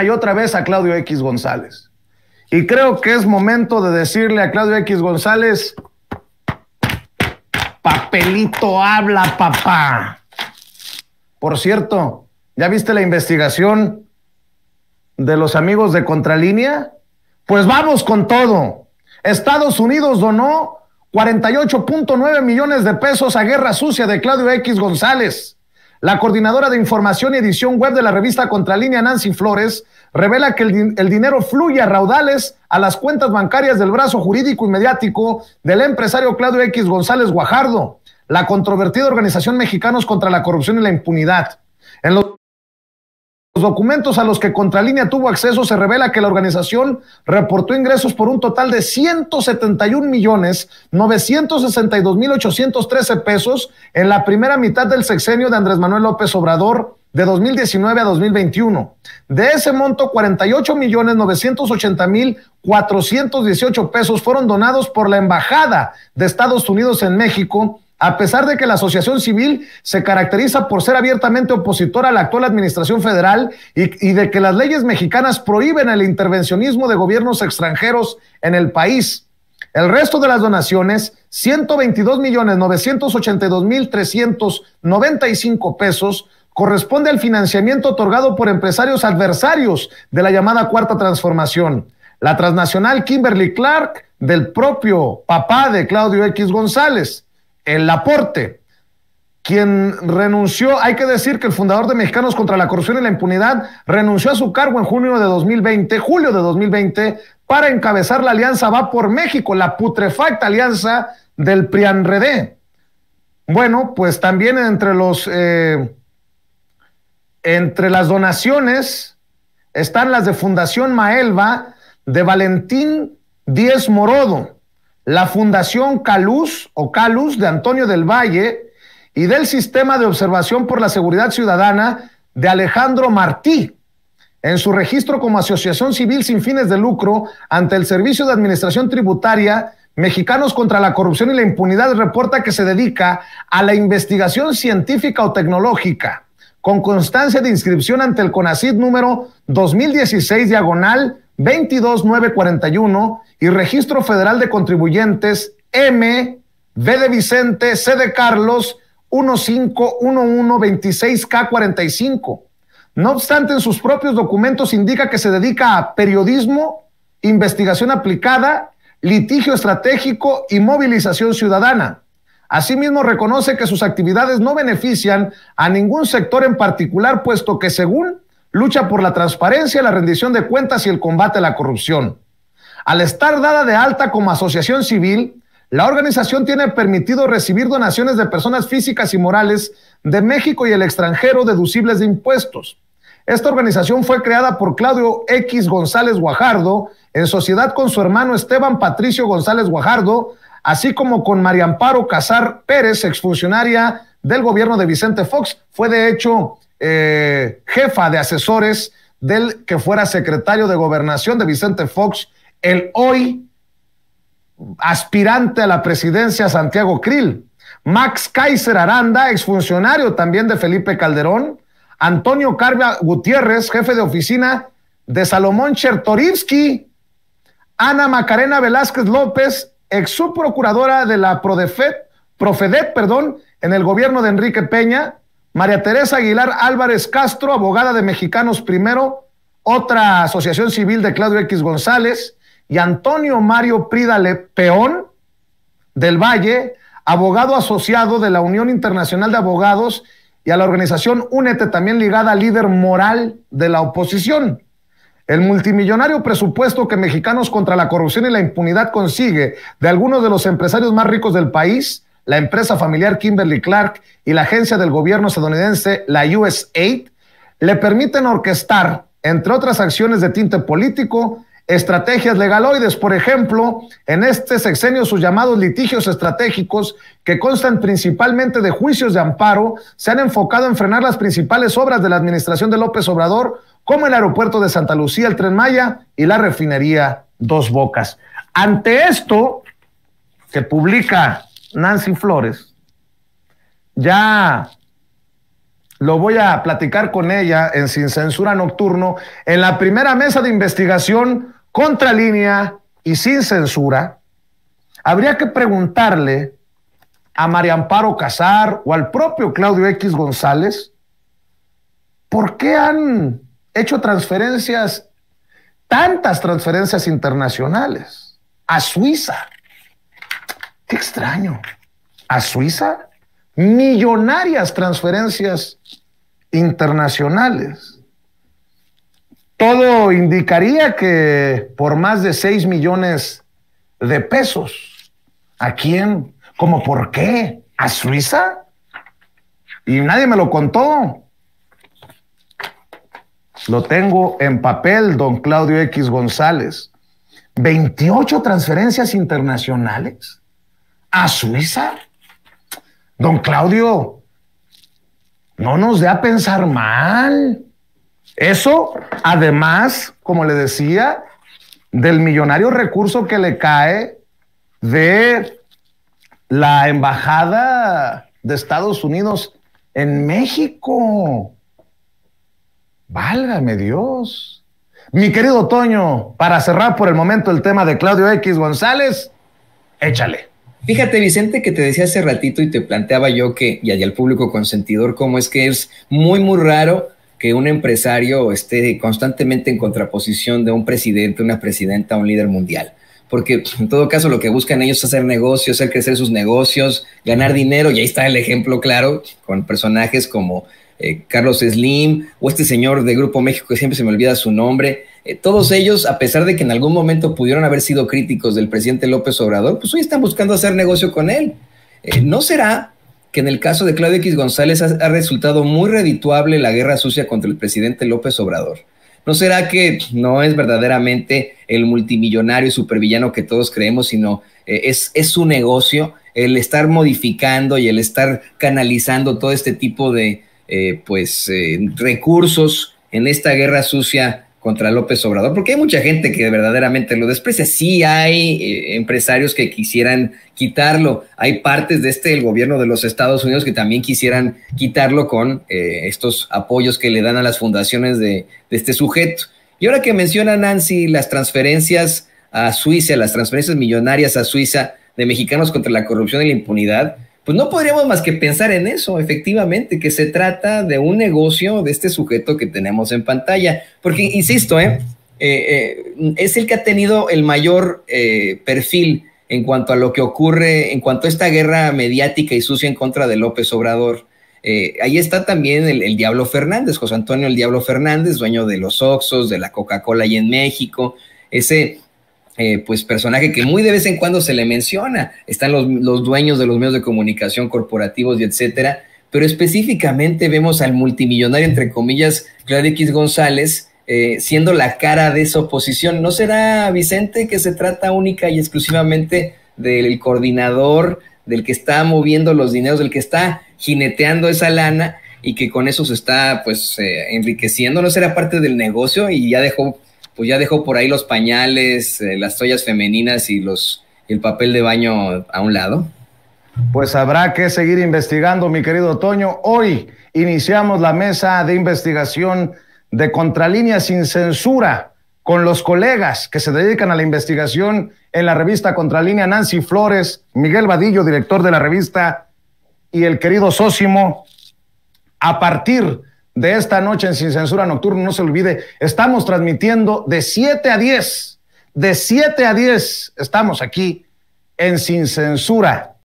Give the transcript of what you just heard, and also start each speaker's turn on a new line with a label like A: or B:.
A: y otra vez a Claudio X González. Y creo que es momento de decirle a Claudio X González, papelito habla, papá. Por cierto, ¿ya viste la investigación de los amigos de Contralínea? Pues vamos con todo. Estados Unidos donó 48.9 millones de pesos a Guerra Sucia de Claudio X González. La coordinadora de información y edición web de la revista Contralínea, Nancy Flores, revela que el, dinero fluye a raudales a las cuentas bancarias del brazo jurídico y mediático del empresario Claudio X González Guajardo, la controvertida organización Mexicanos contra la Corrupción y la Impunidad. En los documentos a los que Contralínea tuvo acceso se revela que la organización reportó ingresos por un total de 171 millones 962 mil trece pesos en la primera mitad del sexenio de Andrés Manuel López Obrador de 2019 a 2021. De ese monto, ocho millones ochenta mil dieciocho pesos fueron donados por la Embajada de Estados Unidos en México a pesar de que la asociación civil se caracteriza por ser abiertamente opositora a la actual administración federal y, de que las leyes mexicanas prohíben el intervencionismo de gobiernos extranjeros en el país, el resto de las donaciones, 122.982.395 millones mil pesos, corresponde al financiamiento otorgado por empresarios adversarios de la llamada cuarta transformación. La transnacional Kimberly Clark, del propio papá de Claudio X González, el aporte quien renunció, hay que decir que el fundador de Mexicanos contra la Corrupción y la Impunidad renunció a su cargo en junio de 2020, julio de 2020, para encabezar la alianza Va por México, la putrefacta alianza del PRIANREDE. Bueno, pues también entre los eh, entre las donaciones están las de Fundación Maelva de Valentín Díez Morodo la Fundación Caluz o Calus de Antonio del Valle y del Sistema de Observación por la Seguridad Ciudadana de Alejandro Martí, en su registro como asociación civil sin fines de lucro ante el Servicio de Administración Tributaria, Mexicanos contra la Corrupción y la Impunidad reporta que se dedica a la investigación científica o tecnológica, con constancia de inscripción ante el CONACID número 2016 diagonal 22941 y Registro Federal de Contribuyentes M, V de Vicente, C de Carlos, 151126K45. No obstante, en sus propios documentos indica que se dedica a periodismo, investigación aplicada, litigio estratégico y movilización ciudadana. Asimismo, reconoce que sus actividades no benefician a ningún sector en particular, puesto que, según, lucha por la transparencia, la rendición de cuentas y el combate a la corrupción. Al estar dada de alta como asociación civil, la organización tiene permitido recibir donaciones de personas físicas y morales de México y el extranjero deducibles de impuestos. Esta organización fue creada por Claudio X González Guajardo en sociedad con su hermano Esteban Patricio González Guajardo, así como con María Amparo Casar Pérez, exfuncionaria del gobierno de Vicente Fox. Fue de hecho eh, jefa de asesores del que fuera secretario de gobernación de Vicente Fox el hoy aspirante a la presidencia Santiago Krill, Max Kaiser Aranda, exfuncionario también de Felipe Calderón, Antonio Carva Gutiérrez, jefe de oficina de Salomón Chertorivsky, Ana Macarena Velázquez López, ex subprocuradora de la Prodefet, Profedet, perdón, en el gobierno de Enrique Peña, María Teresa Aguilar Álvarez Castro, abogada de Mexicanos Primero, otra asociación civil de Claudio X González, y Antonio Mario Pridale Peón del Valle, abogado asociado de la Unión Internacional de Abogados y a la organización Únete, también ligada al líder moral de la oposición. El multimillonario presupuesto que Mexicanos contra la Corrupción y la Impunidad consigue de algunos de los empresarios más ricos del país, la empresa familiar Kimberly Clark y la agencia del gobierno estadounidense, la USAID, le permiten orquestar, entre otras acciones de tinte político, Estrategias legaloides, por ejemplo, en este sexenio sus llamados litigios estratégicos, que constan principalmente de juicios de amparo, se han enfocado en frenar las principales obras de la administración de López Obrador, como el aeropuerto de Santa Lucía, el tren Maya y la refinería Dos Bocas. Ante esto, que publica Nancy Flores, ya lo voy a platicar con ella en Sin Censura Nocturno, en la primera mesa de investigación contra y sin censura. Habría que preguntarle a María Amparo Casar o al propio Claudio X González, ¿por qué han hecho transferencias, tantas transferencias internacionales a Suiza? Qué extraño. ¿A Suiza? millonarias transferencias internacionales. Todo indicaría que por más de 6 millones de pesos. ¿A quién? ¿Cómo por qué? ¿A Suiza? Y nadie me lo contó. Lo tengo en papel, don Claudio X González. 28 transferencias internacionales a Suiza. Don Claudio, no nos dé a pensar mal. Eso, además, como le decía, del millonario recurso que le cae de la embajada de Estados Unidos en México. Válgame Dios.
B: Mi querido Toño, para cerrar por el momento el tema de Claudio X González, échale. Fíjate, Vicente, que te decía hace ratito y te planteaba yo que, y allá al público consentidor, cómo es que es muy, muy raro que un empresario esté constantemente en contraposición de un presidente, una presidenta, un líder mundial. Porque pues, en todo caso lo que buscan ellos es hacer negocios, hacer crecer sus negocios, ganar dinero, y ahí está el ejemplo claro con personajes como eh, Carlos Slim o este señor de Grupo México que siempre se me olvida su nombre, eh, todos ellos, a pesar de que en algún momento pudieron haber sido críticos del presidente López Obrador, pues hoy están buscando hacer negocio con él. Eh, ¿No será que en el caso de Claudio X González ha, resultado muy redituable la guerra sucia contra el presidente López Obrador? ¿No será que no es verdaderamente el multimillonario y supervillano que todos creemos, sino eh, es, es su negocio el estar modificando y el estar canalizando todo este tipo de pues recursos en esta guerra sucia contra López Obrador, porque hay mucha gente que verdaderamente lo desprecia. Sí hay eh, empresarios que quisieran quitarlo. Hay partes de este, el gobierno de los Estados Unidos, que también quisieran quitarlo con eh, estos apoyos que le dan a las fundaciones de este sujeto. Y ahora que menciona Nancy las transferencias a Suiza, las transferencias millonarias a Suiza de mexicanos contra la corrupción y la impunidad, pues no podríamos más que pensar en eso, efectivamente, que se trata de un negocio de este sujeto que tenemos en pantalla. Porque, insisto, ¿eh? eh, eh es el que ha tenido el mayor eh, perfil en cuanto a lo que ocurre, en cuanto a esta guerra mediática y sucia en contra de López Obrador. ahí está también el, Diablo Fernández, José Antonio el Diablo Fernández, dueño de los Oxos, de la Coca-Cola y en México, ese eh, pues personaje que muy de vez en cuando se le menciona. Están los, dueños de los medios de comunicación corporativos y etcétera, pero específicamente vemos al multimillonario, entre comillas, Gladys González, eh, siendo la cara de esa oposición. ¿No será, Vicente, que se trata única y exclusivamente del coordinador, del que está moviendo los dineros, del que está jineteando esa lana y que con eso se está pues eh, enriqueciendo, no será parte del negocio y ya dejó pues ya dejó por ahí los pañales, eh, las toallas femeninas y los el papel de baño a un lado?
A: Pues habrá que seguir investigando, mi querido Toño. Hoy iniciamos la mesa de investigación de Contralínea sin Censura con los colegas que se dedican a la investigación en la revista Contralínea, Nancy Flores, Miguel Vadillo, director de la revista, y el querido Sósimo, a partir de esta noche en Sin Censura Nocturno. No se olvide, estamos transmitiendo de 7 a 10. De 7 a 10 estamos aquí en Sin Censura.